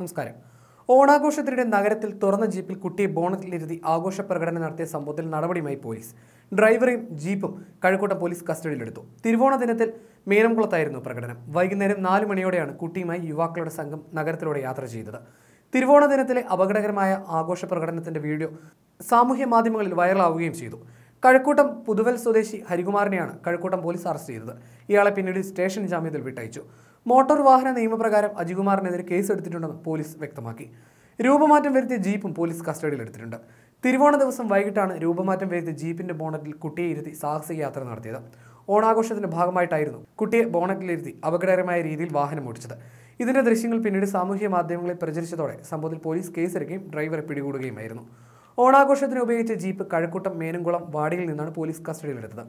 നമസ്കാരം ഓണാഘോഷത്തിനിടെ നഗരത്തിൽ തുറന്ന ജീപ്പിൽ കുട്ടിയെ ബോണറ്റിലിരുത്തി ആഘോഷ പ്രകടനം നടത്തിയ സംഭവത്തിൽ നടപടിയുമായി പോലീസ് ഡ്രൈവറെയും ജീപ്പും കഴക്കൂട്ടം പോലീസ് കസ്റ്റഡിയിലെടുത്തു തിരുവോണ ദിനത്തിൽ മീനംകുളത്തായിരുന്നു പ്രകടനം വൈകുന്നേരം നാലു മണിയോടെയാണ് കുട്ടിയുമായി യുവാക്കളുടെ സംഘം നഗരത്തിലൂടെ യാത്ര ചെയ്തത് തിരുവോണ ദിനത്തിലെ അപകടകരമായ ആഘോഷ പ്രകടനത്തിന്റെ വീഡിയോ സാമൂഹ്യ മാധ്യമങ്ങളിൽ വൈറലാവുകയും ചെയ്തു കഴക്കൂട്ടം പുതുവൽ സ്വദേശി ഹരികുമാറിനെയാണ് കഴക്കൂട്ടം പോലീസ് അറസ്റ്റ് ചെയ്തത് ഇയാളെ പിന്നീട് സ്റ്റേഷൻ ജാമ്യത്തിൽ വിട്ടയച്ചു മോട്ടോർ വാഹന നിയമപ്രകാരം അജികുമാറിനെതിരെ കേസെടുത്തിട്ടുണ്ടെന്ന് പോലീസ് വ്യക്തമാക്കി രൂപമാറ്റം വരുത്തിയ ജീപ്പും പോലീസ് കസ്റ്റഡിയിലെടുത്തിട്ടുണ്ട് തിരുവോണ ദിവസം വൈകിട്ടാണ് രൂപമാറ്റം വരുത്തിയ ജീപ്പിന്റെ ബോണറ്റിൽ കുട്ടിയെ ഇരുത്തി സാഹസിക യാത്ര നടത്തിയത് ഓണാഘോഷത്തിന്റെ ഭാഗമായിട്ടായിരുന്നു കുട്ടിയെ ബോണറ്റിലിരുത്തി അപകടകരമായ രീതിയിൽ വാഹനം ഓടിച്ചത് ഇതിന്റെ ദൃശ്യങ്ങൾ പിന്നീട് സാമൂഹ്യ മാധ്യമങ്ങളിൽ പ്രചരിച്ചതോടെ സംഭവത്തിൽ പോലീസ് കേസെടുക്കുകയും ഡ്രൈവറെ പിടികൂടുകയുമായിരുന്നു ഓണാഘോഷത്തിന് ഉപയോഗിച്ച ജീപ്പ് കഴക്കൂട്ടം മേനംകുളം വാടിയിൽ നിന്നാണ് പോലീസ് കസ്റ്റഡിയിലെടുത്തത്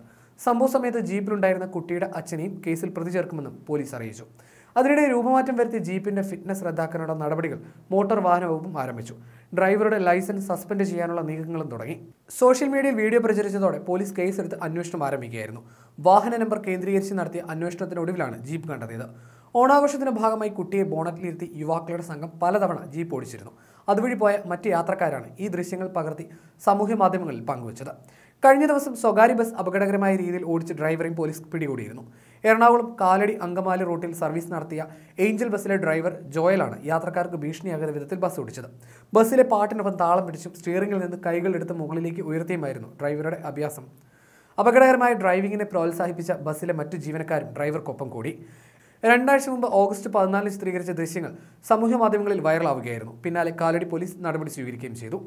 സംഭവ സമയത്ത് ജീപ്പിലുണ്ടായിരുന്ന കുട്ടിയുടെ അച്ഛനെയും കേസിൽ പ്രതി ചേർക്കുമെന്നും പോലീസ് അറിയിച്ചു അതിനിടെ രൂപമാറ്റം വരുത്തി ജീപ്പിന്റെ ഫിറ്റ്നസ് റദ്ദാക്കാനുള്ള നടപടികൾ മോട്ടോർ വാഹന വകുപ്പും ആരംഭിച്ചു ഡ്രൈവറുടെ ലൈസൻസ് സസ്പെൻഡ് ചെയ്യാനുള്ള നീക്കങ്ങളും തുടങ്ങി സോഷ്യൽ മീഡിയയിൽ വീഡിയോ പ്രചരിച്ചതോടെ പോലീസ് കേസെടുത്ത് അന്വേഷണം ആരംഭിക്കുകയായിരുന്നു വാഹന നമ്പർ കേന്ദ്രീകരിച്ച് നടത്തിയ അന്വേഷണത്തിനൊടുവിലാണ് ജീപ്പ് കണ്ടെത്തിയത് ഓണാഘോഷത്തിന്റെ ഭാഗമായി കുട്ടിയെ ബോണറ്റിലിരുത്തി യുവാക്കളുടെ സംഘം പലതവണ ജീപ്പ് ഓടിച്ചിരുന്നു അതുവഴി പോയ മറ്റ് യാത്രക്കാരാണ് ഈ ദൃശ്യങ്ങൾ പകർത്തി സാമൂഹ്യ മാധ്യമങ്ങളിൽ പങ്കുവച്ചത് കഴിഞ്ഞ ദിവസം സ്വകാര്യ ബസ് അപകടകരമായ രീതിയിൽ ഓടിച്ച് ഡ്രൈവറെയും പോലീസ് പിടികൂടിയിരുന്നു എറണാകുളം കാലടി അങ്കമാലി റൂട്ടിൽ സർവീസ് നടത്തിയ ഏഞ്ചൽ ബസ്സിലെ ഡ്രൈവർ ജോയലാണ് യാത്രക്കാർക്ക് ഭീഷണിയാകുന്ന വിധത്തിൽ ബസ് ഓടിച്ചത് ബസ്സിലെ പാട്ടിനൊപ്പം താളം പിടിച്ചും സ്റ്റിയറിംഗിൽ നിന്ന് കൈകൾ എടുത്ത് മുകളിലേക്ക് ഉയർത്തിയുമായിരുന്നു ഡ്രൈവറുടെ അഭ്യാസം അപകടകരമായ ഡ്രൈവിംഗിനെ പ്രോത്സാഹിപ്പിച്ച ബസ്സിലെ മറ്റു ജീവനക്കാരും ഡ്രൈവർക്കൊപ്പം കൂടി രണ്ടാഴ്ച മുമ്പ് ഓഗസ്റ്റ് പതിനാലിന് ചിത്രീകരിച്ച ദൃശ്യങ്ങൾ സമൂഹ മാധ്യമങ്ങളിൽ വൈറലാവുകയായിരുന്നു പിന്നാലെ കാലടി പോലീസ് നടപടി സ്വീകരിക്കുകയും ചെയ്തു